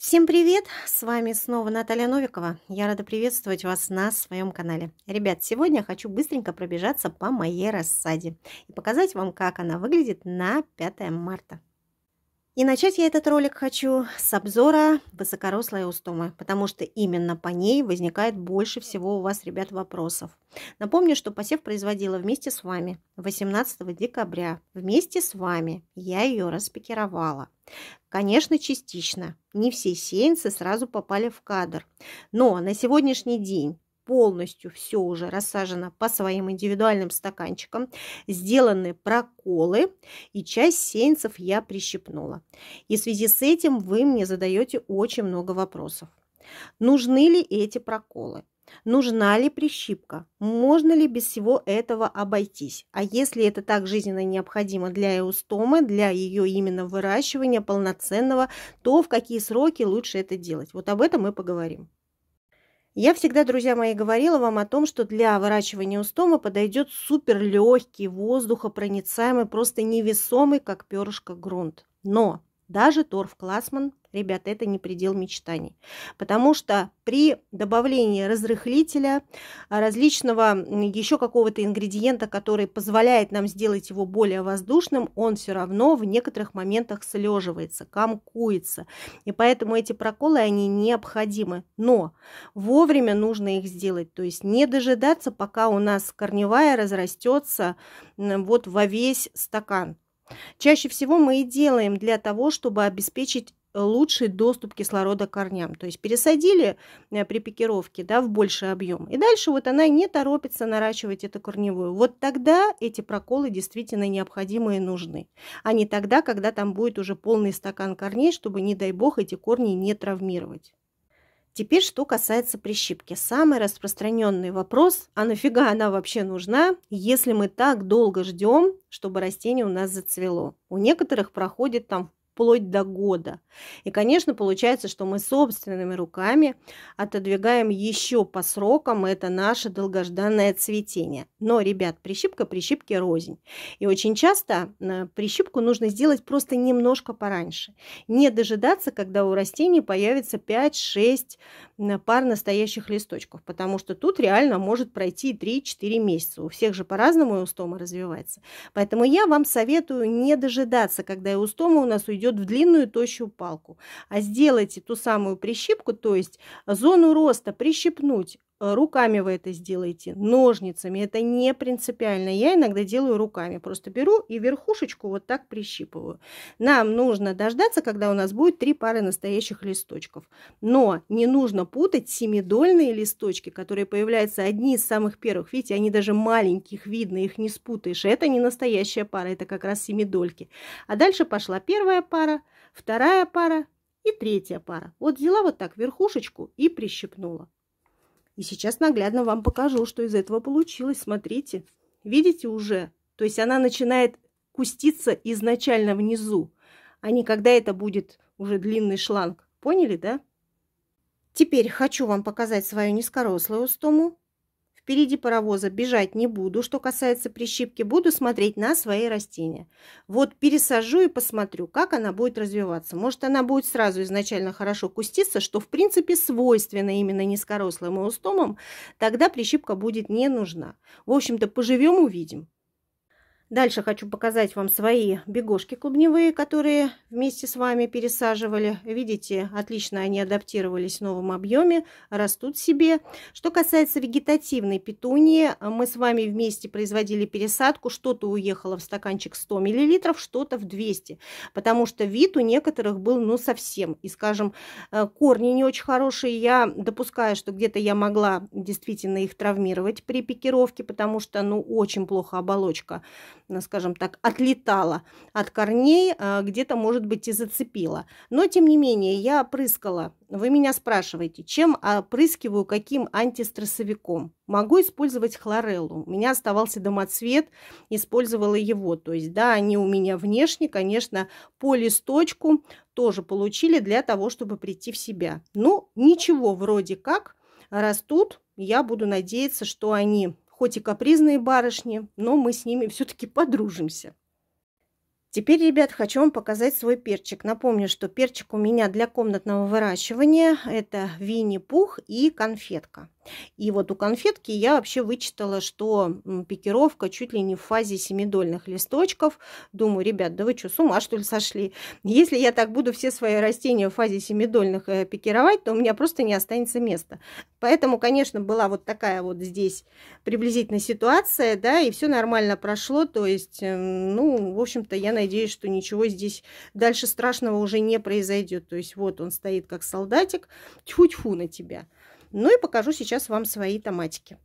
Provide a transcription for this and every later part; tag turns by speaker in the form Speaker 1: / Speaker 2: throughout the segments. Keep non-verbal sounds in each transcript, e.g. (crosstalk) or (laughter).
Speaker 1: Всем привет! С вами снова Наталья Новикова. Я рада приветствовать вас на своем канале. Ребят, сегодня хочу быстренько пробежаться по моей рассаде и показать вам, как она выглядит на 5 марта. И начать я этот ролик хочу с обзора высокорослой устомы, потому что именно по ней возникает больше всего у вас, ребят, вопросов. Напомню, что посев производила вместе с вами 18 декабря. Вместе с вами я ее распекировала, Конечно, частично. Не все сеянцы сразу попали в кадр. Но на сегодняшний день полностью все уже рассажено по своим индивидуальным стаканчикам, сделаны проколы, и часть сеянцев я прищипнула. И в связи с этим вы мне задаете очень много вопросов. Нужны ли эти проколы? Нужна ли прищипка? Можно ли без всего этого обойтись? А если это так жизненно необходимо для эустомы, для ее именно выращивания полноценного, то в какие сроки лучше это делать? Вот об этом мы поговорим. Я всегда, друзья мои, говорила вам о том, что для выращивания устома подойдет супер легкий, воздухопроницаемый, просто невесомый, как перышко грунт. Но даже торф Классман Ребята, это не предел мечтаний. Потому что при добавлении разрыхлителя, а, различного еще какого-то ингредиента, который позволяет нам сделать его более воздушным, он все равно в некоторых моментах слеживается, комкуется. И поэтому эти проколы, они необходимы. Но вовремя нужно их сделать. То есть не дожидаться, пока у нас корневая разрастется вот во весь стакан. Чаще всего мы и делаем для того, чтобы обеспечить лучший доступ кислорода к корням. То есть пересадили э, при пикировке да, в больший объем. И дальше вот она не торопится наращивать эту корневую. Вот тогда эти проколы действительно необходимы и нужны. А не тогда, когда там будет уже полный стакан корней, чтобы, не дай бог, эти корни не травмировать. Теперь, что касается прищипки. Самый распространенный вопрос, а нафига она вообще нужна, если мы так долго ждем, чтобы растение у нас зацвело? У некоторых проходит там вплоть до года. И, конечно, получается, что мы собственными руками отодвигаем еще по срокам это наше долгожданное цветение. Но, ребят, прищипка прищипки рознь. И очень часто э, прищипку нужно сделать просто немножко пораньше. Не дожидаться, когда у растений появится 5-6 э, пар настоящих листочков, потому что тут реально может пройти 3-4 месяца. У всех же по-разному устома развивается. Поэтому я вам советую не дожидаться, когда устома у нас уйдет идет в длинную тощую палку. А сделайте ту самую прищипку, то есть э, зону роста прищипнуть Э, руками вы это сделаете, ножницами. Это не принципиально. Я иногда делаю руками. Просто беру и верхушечку вот так прищипываю. Нам нужно дождаться, когда у нас будет три пары настоящих листочков. Но не нужно путать семидольные листочки, которые появляются одни из самых первых. Видите, они даже маленьких видно, их не спутаешь. Это не настоящая пара, это как раз семидольки. А дальше пошла первая пара, вторая пара, и третья пара. Вот взяла вот так верхушечку и прищипнула. И сейчас наглядно вам покажу, что из этого получилось. Смотрите, видите уже? То есть она начинает куститься изначально внизу, а не когда это будет уже длинный шланг. Поняли, да? Теперь хочу вам показать свою низкорослую стому. Впереди паровоза бежать не буду. Что касается прищипки, буду смотреть на свои растения. Вот пересажу и посмотрю, как она будет развиваться. Может, она будет сразу изначально хорошо куститься, что, в принципе, свойственно именно низкорослым и устомам. Тогда прищипка будет не нужна. В общем-то, поживем, увидим. Дальше хочу показать вам свои бегошки клубневые, которые вместе с вами пересаживали. Видите, отлично они адаптировались в новом объеме, растут себе. Что касается вегетативной петунии, мы с вами вместе производили пересадку. Что-то уехало в стаканчик 100 мл, что-то в 200, потому что вид у некоторых был ну совсем. И, скажем, э, корни не очень хорошие. Я допускаю, что где-то я могла действительно их травмировать при пикировке, потому что ну очень плохо оболочка Э, скажем так, отлетала от корней, э, где-то, может быть, и зацепила. Но, тем не менее, я опрыскала. Вы меня спрашиваете, чем опрыскиваю, каким антистрессовиком? Могу использовать хлореллу. У меня оставался домоцвет, использовала его. То есть, да, они у меня внешне, конечно, по листочку тоже получили для того, чтобы прийти в себя. Ну, ничего вроде как растут. Я буду надеяться, что они хоть и капризные барышни, но мы с ними все-таки подружимся. Теперь, ребят, хочу вам показать свой перчик. Напомню, что перчик у меня для комнатного выращивания. Это винни-пух и конфетка. И вот у конфетки я вообще вычитала, что пикировка чуть ли не в фазе семидольных листочков. Думаю, ребят, да вы что, с ума что ли сошли? (laughs) Если я так буду все свои растения в фазе семидольных э, пикировать, то у меня просто не останется места. Поэтому, конечно, была вот такая вот здесь приблизительно ситуация, да, и все нормально прошло. То есть, эм, ну, в общем-то, я надеюсь, что ничего здесь дальше страшного уже не произойдет. То есть, вот он стоит как солдатик, тьфу-тьфу на тебя. Ну и покажу сейчас вам свои томатики.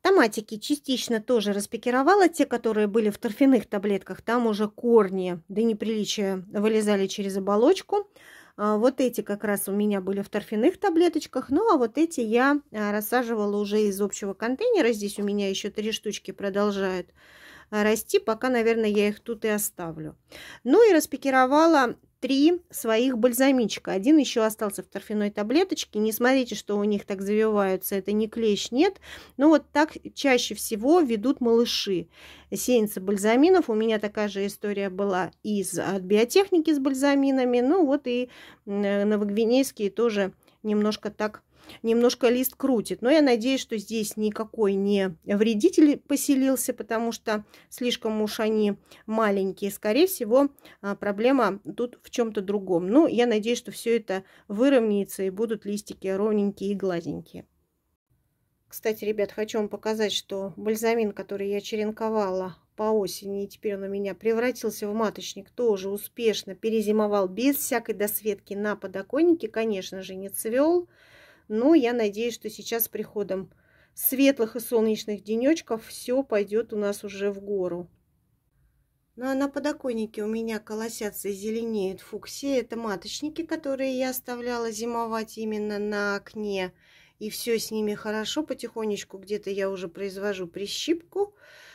Speaker 1: Томатики частично тоже распикировала, те, которые были в торфяных таблетках, там уже корни до неприличия вылезали через оболочку. А вот эти как раз у меня были в торфяных таблеточках, ну а вот эти я а, рассаживала уже из общего контейнера, здесь у меня еще три штучки продолжают а, расти, пока, наверное, я их тут и оставлю. Ну и распикировала три своих бальзамичка. Один еще остался в торфяной таблеточке. Не смотрите, что у них так завиваются. Это не клещ, нет. Но ну, вот так чаще всего ведут малыши. Сеянцы бальзаминов. У меня такая же история была из от биотехники с бальзаминами. Ну вот и новогвинейские тоже немножко так немножко лист крутит. Но я надеюсь, что здесь никакой не вредитель поселился, потому что слишком уж они маленькие. Скорее всего, а, проблема тут в чем-то другом. Но ну, я надеюсь, что все это выровняется и будут листики ровненькие и гладенькие. Кстати, ребят, хочу вам показать, что бальзамин, который я черенковала по осени, и теперь он у меня превратился в маточник, тоже успешно перезимовал без всякой досветки на подоконнике. Конечно же, не цвел. Но я надеюсь, что сейчас с приходом светлых и солнечных денечков все пойдет у нас уже в гору. Ну а на подоконнике у меня колосятся и зеленеют фуксии. Это маточники, которые я оставляла зимовать именно на окне. И все с ними хорошо. Потихонечку где-то я уже произвожу прищипку,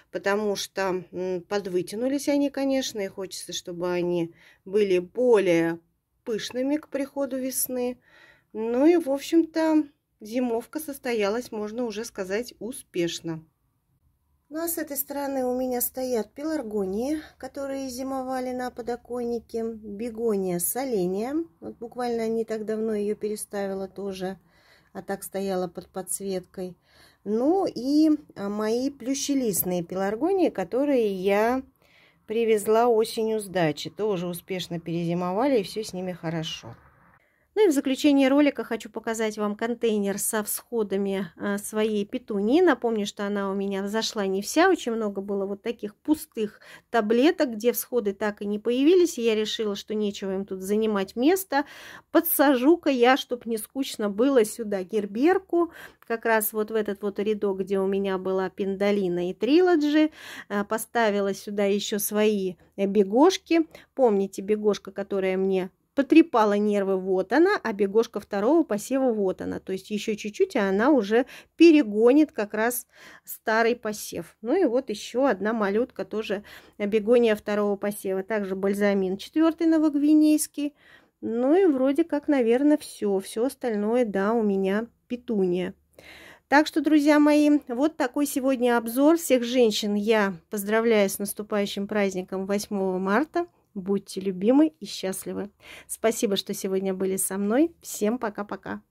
Speaker 1: потому что подвытянулись они, конечно, и хочется, чтобы они были более пышными к приходу весны. Ну и, в общем-то, зимовка состоялась, можно уже сказать, успешно. Ну а с этой стороны у меня стоят пеларгонии, которые зимовали на подоконнике, бегония соления. Вот буквально не так давно ее переставила тоже, а так стояла под подсветкой. Ну и а, мои плющелистные пеларгонии, которые я привезла осенью с дачи, тоже успешно перезимовали и все с ними хорошо. Ну и в заключение ролика хочу показать вам контейнер со всходами а, своей петунии. Напомню, что она у меня взошла не вся. Очень много было вот таких пустых таблеток, где всходы так и не появились. я решила, что нечего им тут занимать место. Подсажу-ка я, чтобы не скучно было, сюда герберку. Как раз вот в этот вот рядок, где у меня была пиндалина и трилоджи. А, поставила сюда еще свои бегошки. Помните, бегошка, которая мне потрепала нервы, вот она, а бегошка второго посева, вот она. То есть еще чуть-чуть, а она уже перегонит как раз старый посев. Ну и вот еще одна малютка тоже э, бегония второго посева. Также бальзамин четвертый новогвинейский. Ну и вроде как, наверное, все. Все остальное, да, у меня петуния. Так что, друзья мои, вот такой сегодня обзор всех женщин. Я поздравляю с наступающим праздником 8 марта. Будьте любимы и счастливы. Спасибо, что сегодня были со мной. Всем пока-пока.